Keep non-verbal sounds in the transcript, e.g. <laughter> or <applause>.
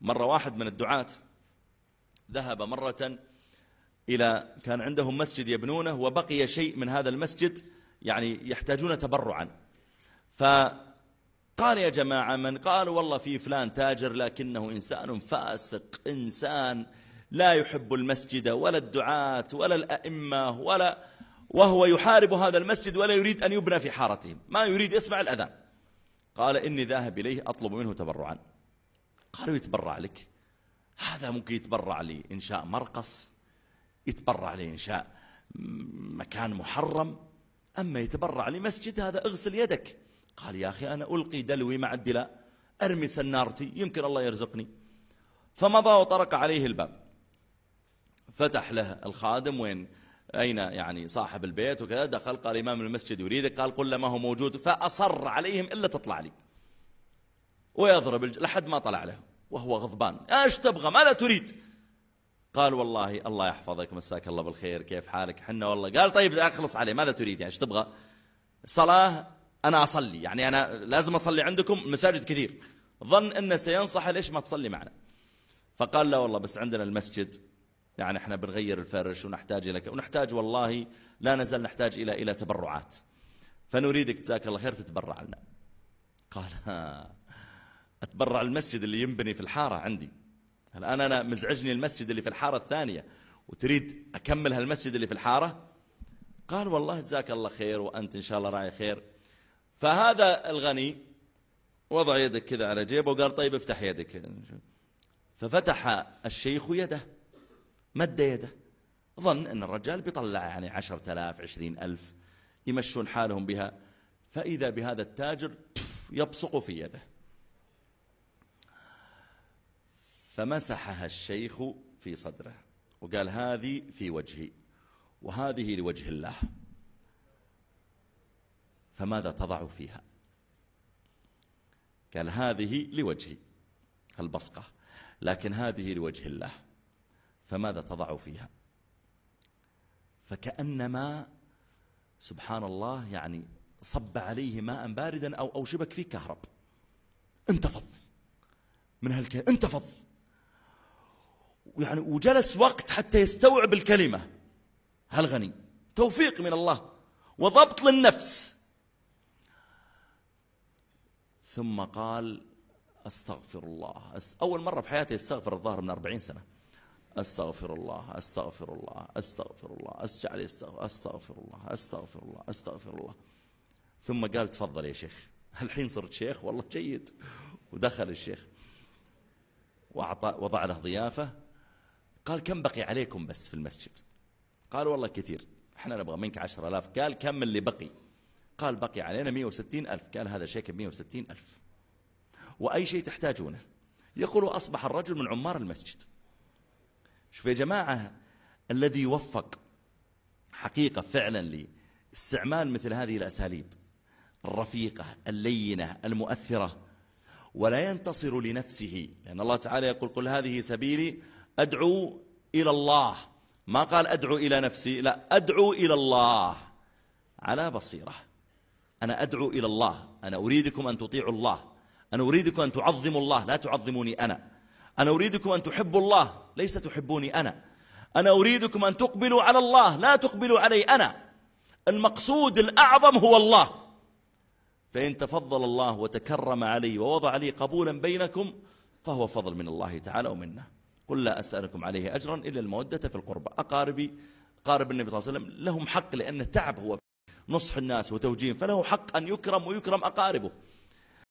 مرة واحد من الدعاة ذهب مرة إلى كان عندهم مسجد يبنونه وبقي شيء من هذا المسجد يعني يحتاجون تبرعا فقال يا جماعة من قال والله في فلان تاجر لكنه إنسان فاسق إنسان لا يحب المسجد ولا الدعاة ولا الأئمة ولا وهو يحارب هذا المسجد ولا يريد أن يبنى في حارتهم ما يريد يسمع الأذان قال إني ذاهب إليه أطلب منه تبرعا قالوا يتبرع لك هذا ممكن يتبرع لإنشاء مرقص يتبرع لإنشاء مكان محرم أما يتبرع لمسجد هذا اغسل يدك قال يا أخي أنا ألقي دلوي مع الدلاء أرمي سنارتي يمكن الله يرزقني فمضى وطرق عليه الباب فتح له الخادم وين أين يعني صاحب البيت وكذا دخل قال إمام المسجد يريدك قال قل له ما هو موجود فأصر عليهم إلا تطلع لي ويضرب لحد ما طلع له وهو غضبان ايش تبغى ماذا تريد قال والله الله يحفظك مساك الله بالخير كيف حالك حنا والله قال طيب اخلص عليه ماذا تريد يعني ايش تبغى صلاة انا اصلي يعني انا لازم اصلي عندكم مساجد كثير ظن انه سينصح ليش ما تصلي معنا فقال لا والله بس عندنا المسجد يعني احنا بنغير الفرش ونحتاج الى ونحتاج والله لا نزال نحتاج الى الى تبرعات فنريدك جزاك الله خير تتبرع لنا برا المسجد اللي ينبني في الحارة عندي الآن أنا مزعجني المسجد اللي في الحارة الثانية وتريد أكمل هالمسجد اللي في الحارة قال والله جزاك الله خير وأنت إن شاء الله راعي خير فهذا الغني وضع يدك كذا على جيبه وقال طيب افتح يدك ففتح الشيخ يده مد يده ظن أن الرجال بيطلع يعني عشرة آلاف عشرين ألف يمشون حالهم بها فإذا بهذا التاجر يبصق في يده فمسحها الشيخ في صدره وقال هذه في وجهي وهذه لوجه الله فماذا تضع فيها قال هذه لوجهي البصقة لكن هذه لوجه الله فماذا تضع فيها فكأنما سبحان الله يعني صب عليه ماء باردا أو أوشبك فيه كهرب انتفض من هالك انتفض ويعني وجلس وقت حتى يستوعب الكلمة هالغني توفيق من الله وضبط للنفس ثم قال أستغفر الله أول مرة في حياتي يستغفر الظاهر من أربعين سنة أستغفر الله أستغفر الله أستغفر الله أستجعل أستغفر أستغفر الله أستغفر الله أستغفر الله ثم قال تفضل يا شيخ <laughs> الحين صرت شيخ والله جيد ودخل الشيخ وأعطى وضع له ضيافة قال كم بقي عليكم بس في المسجد قال والله كثير احنا نبغى منك عشر ألاف قال كم اللي بقي قال بقي علينا مئة وستين ألف قال هذا شيك مئة وستين ألف وأي شيء تحتاجونه يقول أصبح الرجل من عمار المسجد شوف يا جماعة الذي يوفق حقيقة فعلا لاستعمال مثل هذه الأساليب الرفيقة اللينة المؤثرة ولا ينتصر لنفسه لأن الله تعالى يقول قل هذه سبيلي أدعو إلى الله ما قال أدعو إلى نفسي لا أدعو إلى الله على بصيرة أنا أدعو إلى الله أنا أريدكم أن تطيعوا الله أنا أريدكم أن تعظموا الله لا تعظموني أنا أنا أريدكم أن تحبوا الله ليس تحبوني أنا أنا أريدكم أن تقبلوا على الله لا تقبلوا علي أنا المقصود الأعظم هو الله فإن تفضل الله وتكرم علي ووضع لي قبولا بينكم فهو فضل من الله تعالى ومنه قل لا أسألكم عليه أجرا إلا المودة في القربى أقاربي قارب النبي صلى الله عليه وسلم لهم حق لأن التعب هو نصح الناس وتوجيههم فله حق أن يكرم ويكرم أقاربه